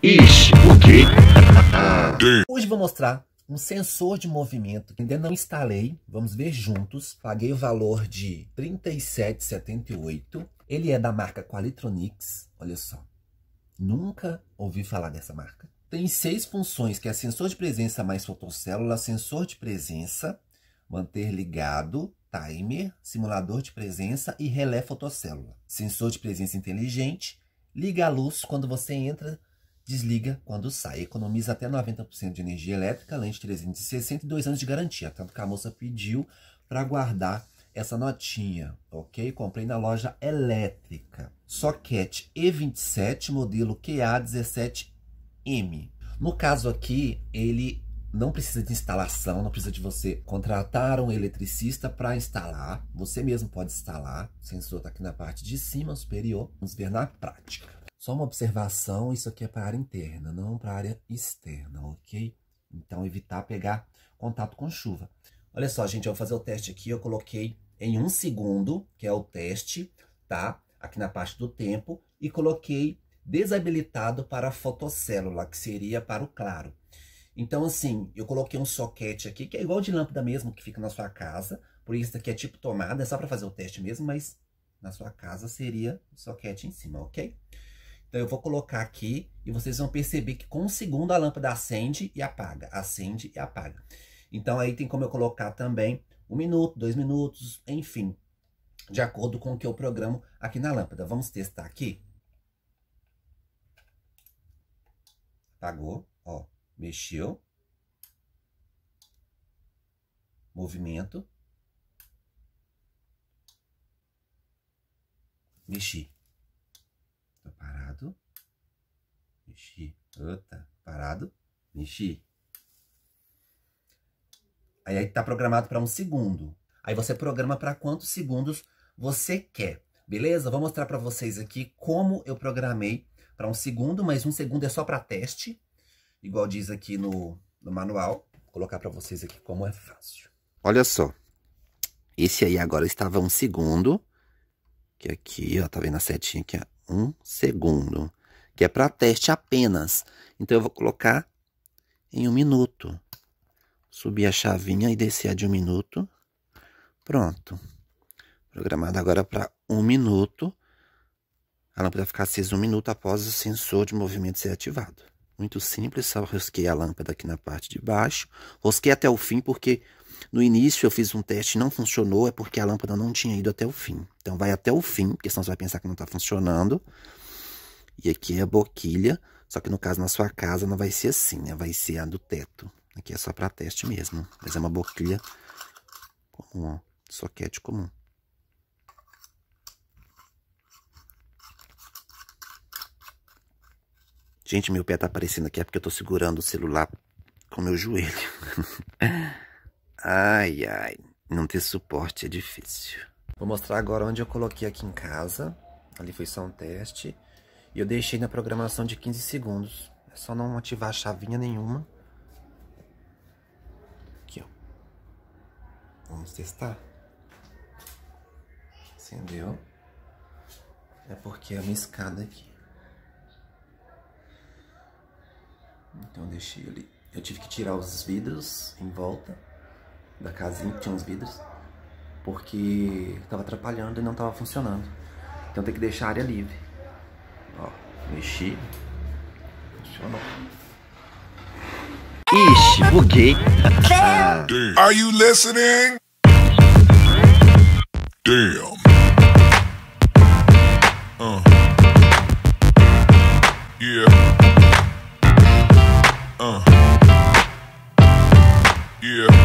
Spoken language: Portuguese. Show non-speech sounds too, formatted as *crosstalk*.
Ixi, o quê? Hoje vou mostrar um sensor de movimento que ainda não instalei. Vamos ver juntos. Paguei o valor de 37,78. Ele é da marca Qualitronics. Olha só. Nunca ouvi falar dessa marca. Tem seis funções, que é sensor de presença mais fotocélula, sensor de presença, manter ligado, timer, simulador de presença e relé fotocélula. Sensor de presença inteligente, liga a luz quando você entra Desliga quando sai. Economiza até 90% de energia elétrica, além de 360 e anos de garantia. Tanto que a moça pediu para guardar essa notinha, ok? Comprei na loja elétrica. Socket E27, modelo QA17M. No caso aqui, ele não precisa de instalação, não precisa de você contratar um eletricista para instalar. Você mesmo pode instalar. O sensor está aqui na parte de cima, superior. Vamos ver na prática. Só uma observação, isso aqui é para área interna, não para área externa, ok? Então, evitar pegar contato com chuva. Olha só, gente, eu vou fazer o teste aqui, eu coloquei em um segundo, que é o teste, tá? Aqui na parte do tempo, e coloquei desabilitado para a fotocélula, que seria para o claro. Então, assim, eu coloquei um soquete aqui, que é igual de lâmpada mesmo, que fica na sua casa. Por isso aqui é tipo tomada, é só para fazer o teste mesmo, mas na sua casa seria o soquete em cima, ok? Então eu vou colocar aqui e vocês vão perceber que com um segundo a lâmpada acende e apaga, acende e apaga. Então aí tem como eu colocar também um minuto, dois minutos, enfim, de acordo com o que eu programo aqui na lâmpada. Vamos testar aqui. Apagou, ó, mexeu. Movimento. Mexi. mexi, Ota. Parado. mexi, Aí tá programado para um segundo. Aí você programa para quantos segundos você quer. Beleza? Vou mostrar para vocês aqui como eu programei para um segundo, mas um segundo é só para teste, igual diz aqui no, no manual. Vou colocar para vocês aqui como é fácil. Olha só. Esse aí agora estava um segundo, que aqui, ó, tá vendo a setinha aqui? um segundo que é para teste apenas. Então eu vou colocar em um minuto. Subir a chavinha e descer a de um minuto. Pronto. Programado agora para um minuto. A lâmpada ficar acesa um minuto após o sensor de movimento ser ativado. Muito simples, só rosquei a lâmpada aqui na parte de baixo. Rosquei até o fim porque no início eu fiz um teste e não funcionou, é porque a lâmpada não tinha ido até o fim. Então vai até o fim, porque senão você vai pensar que não está funcionando. E aqui é a boquilha, só que no caso na sua casa não vai ser assim, né? Vai ser a do teto. Aqui é só para teste mesmo, mas é uma boquilha comum, ó, soquete comum. Gente, meu pé tá aparecendo aqui é porque eu tô segurando o celular com meu joelho. *laughs* ai, ai. Não ter suporte é difícil. Vou mostrar agora onde eu coloquei aqui em casa. Ali foi só um teste. E eu deixei na programação de 15 segundos. É só não ativar chavinha nenhuma. Aqui, ó. Vamos testar. Acendeu. É porque é uma escada aqui. Então eu deixei ali. Eu tive que tirar os vidros em volta da casinha, que tinha uns vidros, porque estava atrapalhando e não estava funcionando. Então tem que deixar a área livre. Ó, mexi. Funcionou. Ixi, buguei. Are you listening? Damn. Uh. Yeah. Uh. Yeah.